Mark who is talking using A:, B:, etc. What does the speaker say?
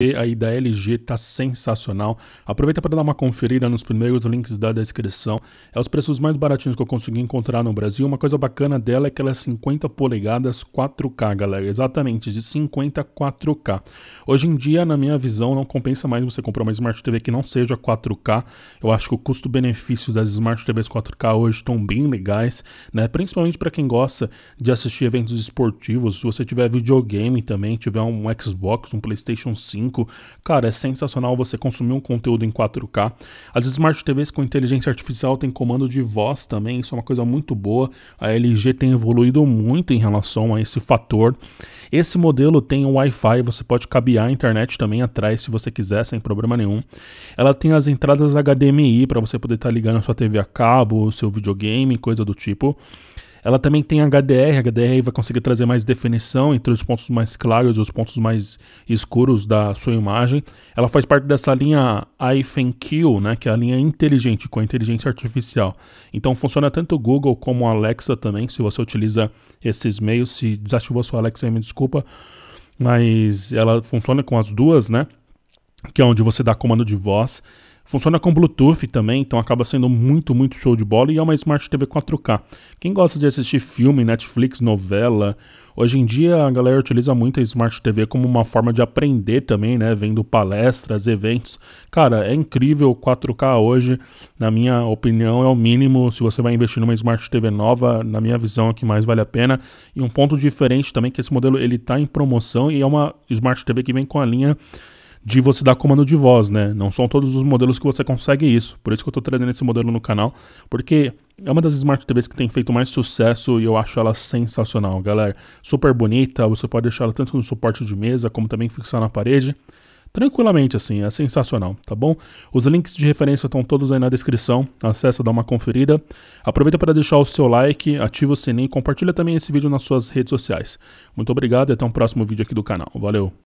A: E aí da LG tá sensacional. Aproveita para dar uma conferida nos primeiros links da descrição. É os preços mais baratinhos que eu consegui encontrar no Brasil. Uma coisa bacana dela é que ela é 50 polegadas 4K, galera. Exatamente, de 50 a 4K. Hoje em dia, na minha visão, não compensa mais você comprar uma Smart TV que não seja 4K. Eu acho que o custo-benefício das Smart TVs 4K hoje estão bem legais, né? Principalmente para quem gosta de assistir eventos esportivos. Se você tiver videogame também, tiver um Xbox, um PlayStation 5, 5. Cara, é sensacional você consumir um conteúdo em 4K. As Smart TVs com inteligência artificial têm comando de voz também, isso é uma coisa muito boa. A LG tem evoluído muito em relação a esse fator. Esse modelo tem Wi-Fi, você pode cabear a internet também atrás se você quiser, sem problema nenhum. Ela tem as entradas HDMI para você poder estar tá ligando a sua TV a cabo, o seu videogame, coisa do tipo. Ela também tem HDR, HDR vai conseguir trazer mais definição entre os pontos mais claros e os pontos mais escuros da sua imagem. Ela faz parte dessa linha iFenQ, né, que é a linha inteligente com a inteligência artificial. Então funciona tanto o Google como o Alexa também, se você utiliza esses meios, se desativou sua Alexa, me desculpa, mas ela funciona com as duas, né? Que é onde você dá comando de voz. Funciona com Bluetooth também, então acaba sendo muito, muito show de bola e é uma Smart TV 4K. Quem gosta de assistir filme, Netflix, novela, hoje em dia a galera utiliza muito a Smart TV como uma forma de aprender também, né? Vendo palestras, eventos. Cara, é incrível 4K hoje, na minha opinião, é o mínimo. Se você vai investir numa Smart TV nova, na minha visão é que mais vale a pena. E um ponto diferente também que esse modelo ele tá em promoção e é uma Smart TV que vem com a linha de você dar comando de voz, né? Não são todos os modelos que você consegue isso. Por isso que eu estou trazendo esse modelo no canal, porque é uma das Smart TVs que tem feito mais sucesso e eu acho ela sensacional, galera. Super bonita, você pode deixar ela tanto no suporte de mesa como também fixar na parede tranquilamente, assim, é sensacional, tá bom? Os links de referência estão todos aí na descrição, acessa, dá uma conferida. Aproveita para deixar o seu like, ativa o sininho e compartilha também esse vídeo nas suas redes sociais. Muito obrigado e até um próximo vídeo aqui do canal. Valeu!